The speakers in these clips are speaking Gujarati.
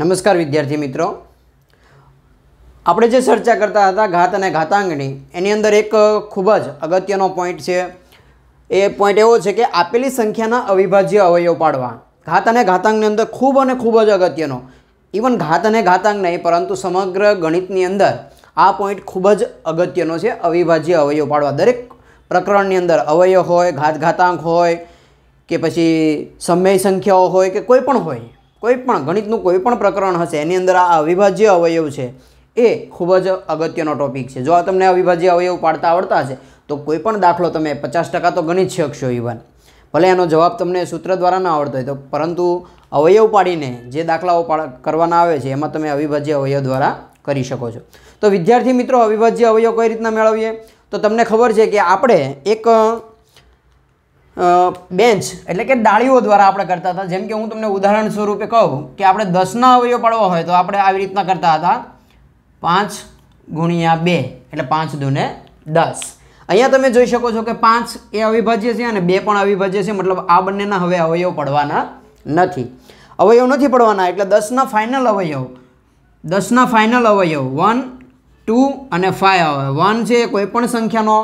નમસ્કાર વિદ્યાર્થી મિત્રો આપણે જે ચર્ચા કરતા હતા ઘાત અને ઘાતાંગની એની અંદર એક ખૂબ જ અગત્યનો પોઈન્ટ છે એ પોઈન્ટ એવો છે કે આપેલી સંખ્યાના અવિભાજ્ય અવયવ પાડવા ઘાત અને ઘાતાંગની અંદર ખૂબ અને ખૂબ જ અગત્યનો ઇવન ઘાત અને ઘાતાંગ નહીં પરંતુ સમગ્ર ગણિતની અંદર આ પોઈન્ટ ખૂબ જ અગત્યનો છે અવિભાજ્ય અવયવ પાડવા દરેક પ્રકરણની અંદર અવયવ હોય ઘાત ઘાતાંક હોય કે પછી સમય સંખ્યાઓ હોય કે કોઈ પણ હોય કોઈ પણ ગણિતનું કોઈ પણ પ્રકરણ હશે એની અંદર આ અવિભાજ્ય અવયવ છે એ ખૂબ જ અગત્યનો ટોપિક છે જો આ તમને અવિભાજ્ય અવયવ પાડતા આવડતા હશે તો કોઈ પણ દાખલો તમે પચાસ ટકા તો ગણિત શકશો ઇવન ભલે એનો જવાબ તમને સૂત્ર દ્વારા ના આવડતો હોય તો પરંતુ અવયવ પાડીને જે દાખલાઓ કરવાના આવે છે એમાં તમે અવિભાજ્ય અવયવ દ્વારા કરી શકો છો તો વિદ્યાર્થી મિત્રો અવિભાજ્ય અવયવ કઈ રીતના મેળવીએ તો તમને ખબર છે કે આપણે એક બેન્ચ એટલે કે ડાળીઓ દ્વારા આપણે કરતા હતા જેમ કે હું તમને ઉદાહરણ સ્વરૂપે કહું કે આપણે દસના અવયવ પડવા હોય તો આપણે આવી રીતના કરતા હતા પાંચ ગુણ્યા બે એટલે પાંચ દુને દસ અહીંયા તમે જોઈ શકો છો કે પાંચ એ અવિભાજ્ય છે અને બે પણ અવિભાજ્ય છે મતલબ આ બંનેના હવે અવયવ પડવાના નથી અવયવ નથી પડવાના એટલે દસના ફાઇનલ અવયવ દસના ફાઇનલ અવયવ વન ટુ અને ફાઇવ અવયવ વન છે એ કોઈપણ સંખ્યાનો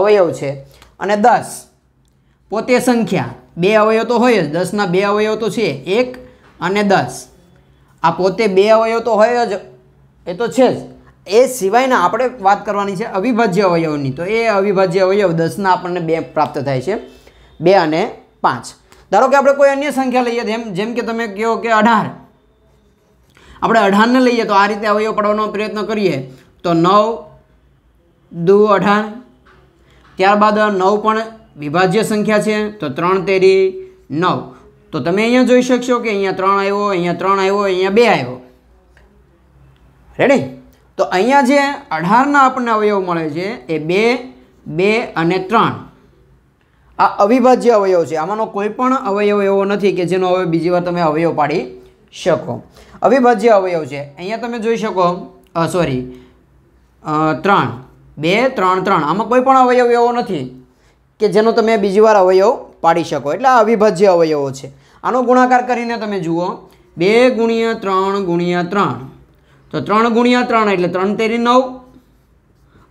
અવયવ છે અને દસ પોતે સંખ્યા બે અવયવ તો હોય જ દસના બે અવયવ તો છે એક અને દસ આ પોતે બે અવયવ તો હોય જ એ તો છે જ એ સિવાયના આપણે વાત કરવાની છે અવિભાજ્ય અવયવની તો એ અવિભાજ્ય અવયવ દસના આપણને બે પ્રાપ્ત થાય છે બે અને પાંચ ધારો કે આપણે કોઈ અન્ય સંખ્યા લઈએ જેમ જેમ કે તમે કહો કે અઢાર આપણે અઢારને લઈએ તો આ રીતે અવયવ પડવાનો પ્રયત્ન કરીએ તો નવ દુ અઢાર ત્યારબાદ નવ પણ વિભાજ્ય સંખ્યા છે તો ત્રણ તેરી નવ તો તમે અહીંયા જોઈ શકશો કે અહીંયા ત્રણ આવ્યો અહીંયા ત્રણ આવ્યો અહીંયા બે આવ્યો રેડી તો અહીંયા જે અઢારના આપણને અવયવ મળે છે એ બે બે અને ત્રણ આ અવિભાજ્ય અવયવ છે આમાંનો કોઈ પણ અવયવ એવો નથી કે જેનો હવે બીજી વાર તમે અવયવ પાડી શકો અવિભાજ્ય અવયવ છે અહીંયા તમે જોઈ શકો સોરી ત્રણ બે ત્રણ ત્રણ આમાં કોઈ પણ અવયવ એવો નથી કે જેનો તમે બીજી વાર અવયવ પાડી શકો એટલે આ અવિભાજ્ય અવયવો છે આનો ગુણાકાર કરીને તમે જુઓ બે ગુણ્યા ત્રણ ગુણ્યા ત્રણ તો ત્રણ ગુણ્યા ત્રણ એટલે ત્રણ તેરી નવ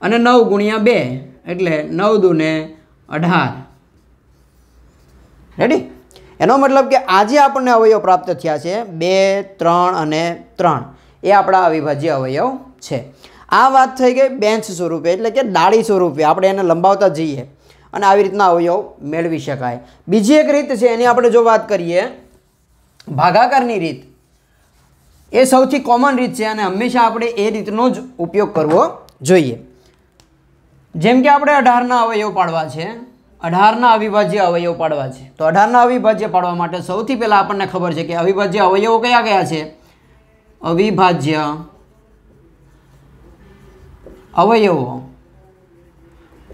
અને નવ ગુણ્યા બે એટલે નવ દુને અઢાર રેડી એનો મતલબ કે આજે આપણને અવયવ પ્રાપ્ત થયા છે બે ત્રણ અને ત્રણ એ આપણા અવિભાજ્ય અવયવ છે આ વાત થઈ ગઈ બેન્ચ સ્વરૂપે એટલે કે ડાળી સ્વરૂપે આપણે એને લંબાવતા જઈએ અને આવી રીતના અવયવ મેળવી શકાય બીજી એક રીત છે એની આપણે જો વાત કરીએ ભાગાકારની રીત એ સૌથી કોમન રીત છે અને હંમેશા આપણે એ રીતનો જ ઉપયોગ કરવો જોઈએ જેમ કે આપણે અઢારના અવયવ પાડવા છે અઢારના અવિભાજ્ય અવયવ પાડવા છે તો અઢારના અવિભાજ્ય પાડવા માટે સૌથી પહેલાં આપણને ખબર છે કે અવિભાજ્ય અવયવો કયા કયા છે અવિભાજ્ય અવયવો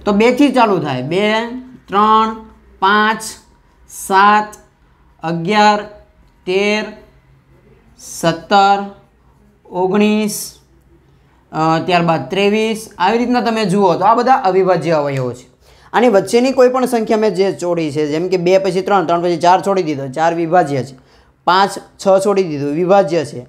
તો બેથી ચાલુ થાય બે ત્રણ પાંચ સાત અગિયાર તેર સત્તર ઓગણીસ ત્યારબાદ ત્રેવીસ આવી રીતના તમે જુઓ તો આ બધા અવિભાજ્ય અવયવો છે આની વચ્ચેની કોઈ પણ સંખ્યા મેં જે છોડી છે જેમ કે બે પછી ત્રણ ત્રણ પછી ચાર છોડી દીધો ચાર વિભાજ્ય છે પાંચ છ છોડી દીધું વિભાજ્ય છે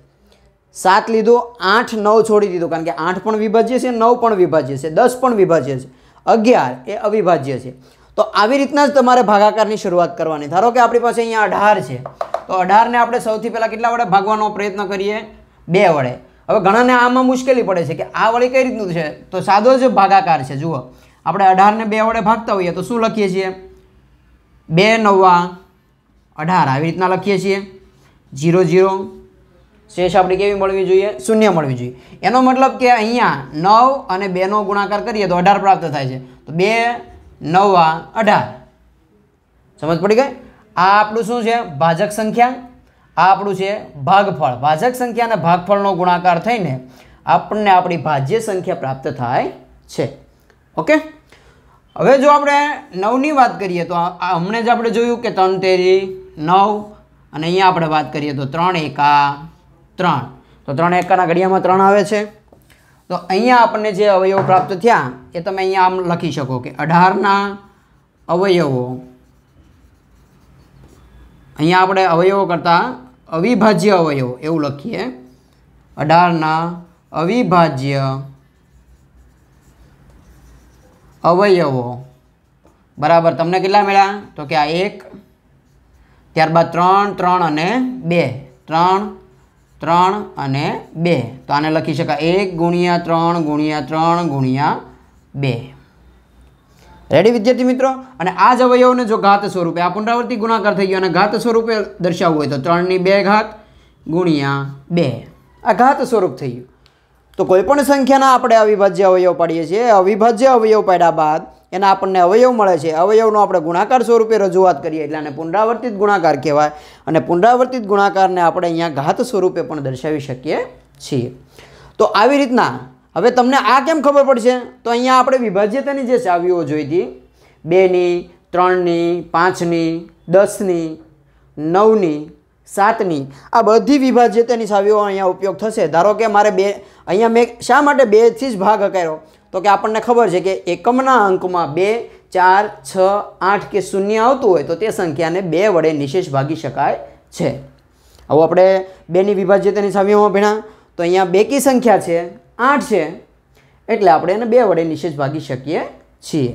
સાત લીધો આઠ નવ છોડી દીધું કારણ કે આઠ પણ વિભાજ્ય છે નવ પણ વિભાજ્ય છે દસ પણ વિભાજ્ય છે અગિયાર એ અવિભાજ્ય છે તો આવી રીતના જ તમારે ભાગાકારની શરૂઆત કરવાની ધારો કે આપણી પાસે અહીંયા અઢાર છે તો અઢારને આપણે સૌથી પહેલાં કેટલા વડે ભાગવાનો પ્રયત્ન કરીએ બે વડે હવે ઘણાને આમાં મુશ્કેલી પડે છે કે આ વળી કઈ રીતનું છે તો સાદો જ ભાગાકાર છે જુઓ આપણે અઢારને બે વડે ભાગતા હોઈએ તો શું લખીએ છીએ બે નવા અઢાર આવી રીતના લખીએ છીએ જીરો જીરો શેષ આપણે કેવી મળવી જોઈએ શૂન્ય મળવી જોઈએ એનો મતલબ કે અહીંયા નવ અને બેનો ગુણાકાર કરીએ તો અઢાર પ્રાપ્ત થાય છે તો બે નવા અઢાર સમજ પડી ગઈ આ આપણું શું છે ભાજક સંખ્યા આ આપણું છે ભાગફળ ભાજક સંખ્યા અને ભાગફળનો ગુણાકાર થઈને આપણને આપણી ભાજ્ય સંખ્યા પ્રાપ્ત થાય છે ઓકે હવે જો આપણે નવની વાત કરીએ તો હમણાં જ આપણે જોયું કે ત્રણ તેરી નવ અને અહીંયા આપણે વાત કરીએ તો ત્રણ એકા ત્રણ તો ત્રણ એકાના ઘડિયામાં ત્રણ આવે છે તો અહીંયા આપણને જે અવયવો પ્રાપ્ત થયા એ તમે અહીંયા આમ લખી શકો કે અઢારના અવયવો અહીંયા આપણે અવયવો કરતાં અવિભાજ્ય અવયવો એવું લખીએ અઢારના અવિભાજ્ય અવયવો બરાબર તમને કેટલા મળ્યા તો કે આ એક ત્યારબાદ ત્રણ ત્રણ અને બે ત્રણ ત્રણ અને બે તો આને લખી શકાય એક ગુણ્યા ત્રણ ગુણ્યા ત્રણ ગુણ્યા બે રેડી વિદ્યાર્થી મિત્રો અને આ જ અવયવોને જો ઘાત સ્વરૂપે આ પુનરાવર્તી ગુણાકાર થઈ ગયો અને ઘાત સ્વરૂપે દર્શાવવું હોય તો ત્રણની બે ઘાત ગુણ્યા બે આ ઘાત સ્વરૂપ થઈ ગયું તો કોઈપણ સંખ્યાના આપણે અવિભાજ્ય અવયવ પાડીએ છીએ અવિભાજ્ય અવયવ પાડ્યા બાદ એના આપણને અવયવ મળે છે અવયવનો આપણે ગુણાકાર સ્વરૂપે રજૂઆત કરીએ એટલે આને પુનરાવર્તિત ગુણાકાર કહેવાય અને પુનરાવર્તિત ગુણાકારને આપણે અહીંયા ઘાત સ્વરૂપે પણ દર્શાવી શકીએ છીએ તો આવી રીતના હવે તમને આ કેમ ખબર પડશે તો અહીંયા આપણે વિભાજ્યતાની જે ચાવીઓ જોઈ હતી બેની ત્રણની પાંચની દસની નવની સાતની આ બધી વિભાજ્યતાની સાવીઓ અહીંયા ઉપયોગ થશે ધારો કે મારે બે અહીંયા મેં શા માટે બેથી જ ભાગ કર્યો તો કે આપણને ખબર છે કે એકમના અંકમાં બે ચાર છ આઠ કે શૂન્ય આવતું હોય તો તે સંખ્યાને બે વડે નિશેષ ભાગી શકાય છે આવું આપણે બેની વિભાજ્યતાની સાવીઓમાં ભીણા તો અહીંયા બેકી સંખ્યા છે આઠ છે એટલે આપણે એને બે વડે નિશેષ ભાગી શકીએ છીએ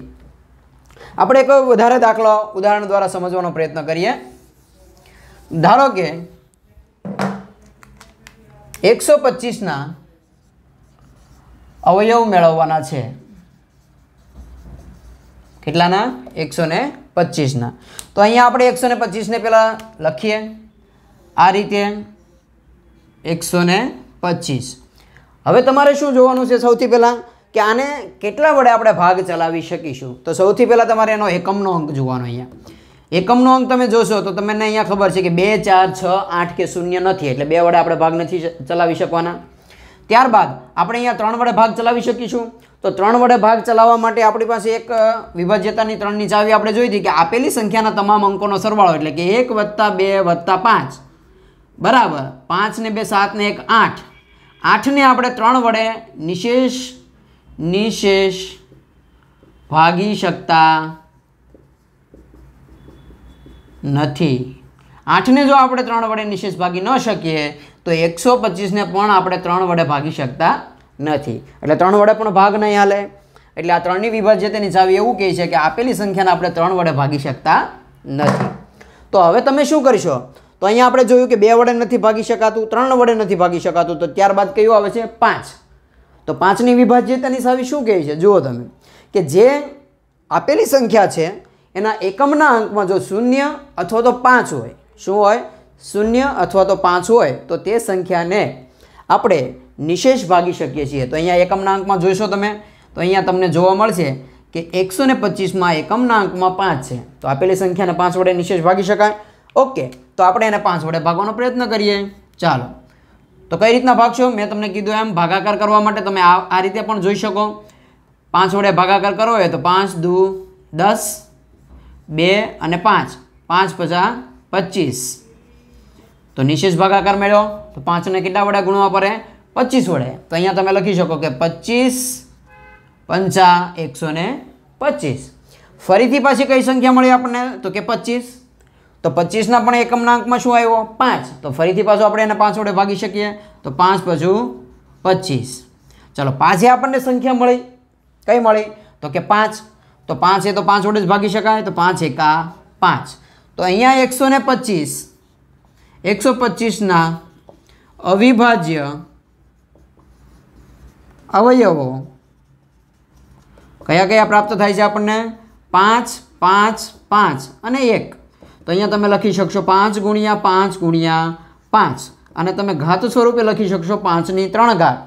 આપણે એક વધારે દાખલો ઉદાહરણ દ્વારા સમજવાનો પ્રયત્ન કરીએ ધારો કે એકસો પચીસના અવયવ મેળવવાના છે કેટલાના એકસો ને પચીસના તો અહીંયા આપણે એકસો ને પચીસને પહેલાં લખીએ આ રીતે એકસો ને પચીસ હવે તમારે શું જોવાનું છે સૌથી પહેલાં કે આને કેટલા વડે આપણે ભાગ ચલાવી શકીશું તો સૌથી પહેલાં તમારે એનો એકમનો અંક જોવાનો અહીંયા એકમનો અંક તમે જોશો તો તમને અહીંયા ખબર છે કે બે ચાર છ આઠ કે શૂન્ય નથી એટલે બે વડે આપણે ભાગ નથી ચલાવી શકવાના ત્યારબાદ આપણે અહીંયા ત્રણ વડે ભાગ ચલાવી શકીશું તો ત્રણ વડે ભાગ ચલાવવા માટે આપણી પાસે એક વિભાજ્યતાની ત્રણની ચાવી આપણે જોઈ હતી કે આપેલી સંખ્યાના તમામ અંકોનો સરવાળો એટલે કે એક વત્તા બે વત્તા પાંચ બરાબર પાંચને બે સાતને એક આઠ આઠને આપણે ત્રણ વડે નિશેષ નિશેષ ભાગી શકતા નથી આઠને જો આપણે ત્રણ વડે નિશેષ ભાગી ન શકીએ તો એકસો પચીસને પણ આપણે ત્રણ વડે ભાગી શકતા નથી એટલે ત્રણ વડે પણ ભાગ નહીં હાલે એટલે આ ત્રણની વિભાજ્યતા નિશાવી એવું કહે છે કે આપેલી સંખ્યાને આપણે ત્રણ વડે ભાગી શકતા નથી તો હવે તમે શું કરશો તો અહીંયા આપણે જોયું કે બે વડે નથી ભાગી શકાતું ત્રણ વડે નથી ભાગી શકાતું તો ત્યારબાદ કયું આવે છે પાંચ તો પાંચની વિભાજ્યતા સાવી શું કહે છે જુઓ તમે કે જે આપેલી સંખ્યા છે એના એકમના અંકમાં જો શૂન્ય અથવા તો પાંચ હોય શું હોય શૂન્ય અથવા તો પાંચ હોય તો તે સંખ્યાને આપણે નિશેષ ભાગી શકીએ છીએ તો અહીંયા એકમના અંકમાં જોઈશો તમે તો અહીંયા તમને જોવા મળશે કે એકસો ને પચીસમાં એકમના અંકમાં પાંચ છે તો આપેલી સંખ્યાને પાંચ વડે નિશેષ ભાગી શકાય ઓકે તો આપણે એને પાંચ વડે ભાગવાનો પ્રયત્ન કરીએ ચાલો તો કઈ રીતના ભાગશો મેં તમને કીધું એમ ભાગાકાર કરવા માટે તમે આ રીતે પણ જોઈ શકો પાંચ વડે ભાગાકાર કરો હોય તો પાંચ દુ દસ બે અને પાંચ પાંચ પચા પચીસ તો નિશેષ ભાગાકાર મેળ્યો તો પાંચને કેટલા વડે ગુણવા પડે પચીસ વડે તો અહીંયા તમે લખી શકો કે પચીસ પંચા એકસો ને પચીસ ફરીથી પાછી કઈ સંખ્યા મળી આપણને તો કે પચીસ તો પચીસના પણ એકમના અંકમાં શું આવ્યો પાંચ તો ફરીથી પાછું આપણે એને પાંચ વડે ભાગી શકીએ તો પાંચ પાછું પચીસ ચાલો પાછી આપણને સંખ્યા મળી કઈ મળી તો કે પાંચ તો પાંચ એ તો પાંચ વડે જ ભાગી શકાય તો પાંચ એકા પાંચ તો અહીંયા એકસો ને પચીસ એકસો પચીસના અવિભાજ્ય અવયવો કયા કયા પ્રાપ્ત થાય છે આપણને પાંચ પાંચ પાંચ અને એક તો અહીંયા તમે લખી શકશો પાંચ ગુણ્યા પાંચ ગુણ્યા પાંચ અને તમે ઘાત સ્વરૂપે લખી શકશો પાંચની ત્રણ ઘાત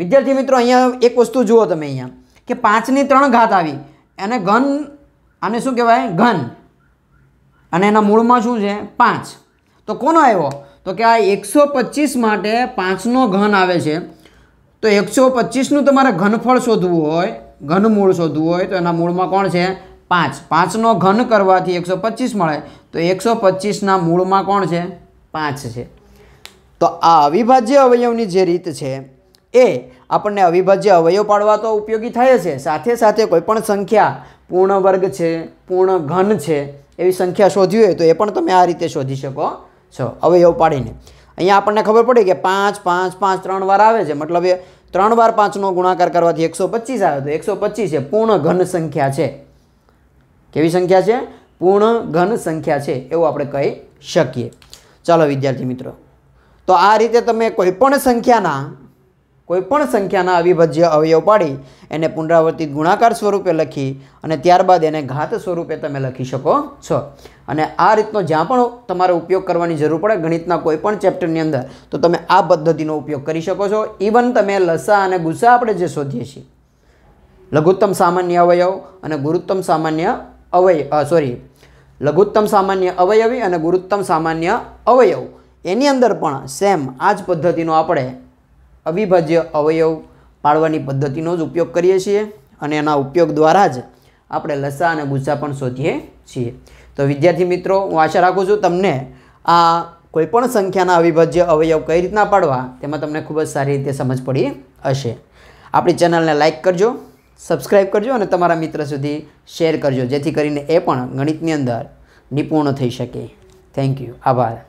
વિદ્યાર્થી મિત્રો અહીંયા એક વસ્તુ જુઓ તમે અહીંયા કે પાંચની ત્રણ ઘાત આવી એને ઘન આને શું કહેવાય ઘન અને એના મૂળમાં શું છે પાંચ તો કોનો આવ્યો તો કે આ એકસો પચીસ માટે પાંચનો ઘન આવે છે તો એકસો પચીસનું તમારે ઘનફળ શોધવું હોય ઘનમૂળ શોધવું હોય તો એના મૂળમાં કોણ છે પાંચ પાંચનો ઘન કરવાથી એકસો પચીસ મળે તો એકસો પચીસના મૂળમાં કોણ છે પાંચ છે તો આ અવિભાજ્ય અવયવની જે રીત છે એ આપણને અવિભાજ્ય અવયવ પાડવા તો ઉપયોગી થાય છે સાથે સાથે કોઈપણ સંખ્યા પૂર્ણ વર્ગ છે પૂર્ણ ઘન છે એવી સંખ્યા શોધવી હોય તો એ પણ તમે આ રીતે શોધી શકો છો અવયવ પાડીને અહીંયા આપણને ખબર પડી કે પાંચ પાંચ પાંચ ત્રણ વાર આવે છે મતલબ એ ત્રણ વાર પાંચનો ગુણાકાર કરવાથી એકસો પચીસ આવે તો એકસો પચીસ એ પૂર્ણ ઘન સંખ્યા છે કેવી સંખ્યા છે પૂર્ણ ઘન સંખ્યા છે એવું આપણે કહી શકીએ ચાલો વિદ્યાર્થી મિત્રો તો આ રીતે તમે કોઈપણ સંખ્યાના કોઈપણ સંખ્યાના અવિભાજ્ય અવયવ પાડી એને પુનરાવર્તિત ગુણાકાર સ્વરૂપે લખી અને ત્યારબાદ એને ઘાત સ્વરૂપે તમે લખી શકો છો અને આ રીતનો જ્યાં પણ તમારે ઉપયોગ કરવાની જરૂર પડે ગણિતના કોઈપણ ચેપ્ટરની અંદર તો તમે આ પદ્ધતિનો ઉપયોગ કરી શકો છો ઇવન તમે લસા અને ગુસ્સા આપણે જે શોધીએ છીએ લઘુત્તમ સામાન્ય અવયવ અને ગુરુત્તમ સામાન્ય અવયવ સોરી લઘુત્તમ સામાન્ય અવયવી અને ગુરુત્તમ સામાન્ય અવયવ એની અંદર પણ સેમ આ જ પદ્ધતિનો આપણે અવિભાજ્ય અવયવ પાડવાની પદ્ધતિનો જ ઉપયોગ કરીએ છીએ અને એના ઉપયોગ દ્વારા જ આપણે લસા અને ગુસ્સા પણ શોધીએ છીએ તો વિદ્યાર્થી મિત્રો હું આશા રાખું છું તમને આ કોઈપણ સંખ્યાના અવિભાજ્ય અવયવ કઈ રીતના પાડવા તેમાં તમને ખૂબ જ સારી રીતે સમજ પડી હશે આપણી ચેનલને લાઇક કરજો સબસ્ક્રાઈબ કરજો અને તમારા મિત્ર સુધી શેર કરજો જેથી કરીને એ પણ ગણિતની અંદર નિપુણ થઈ શકે થેન્ક યુ આભાર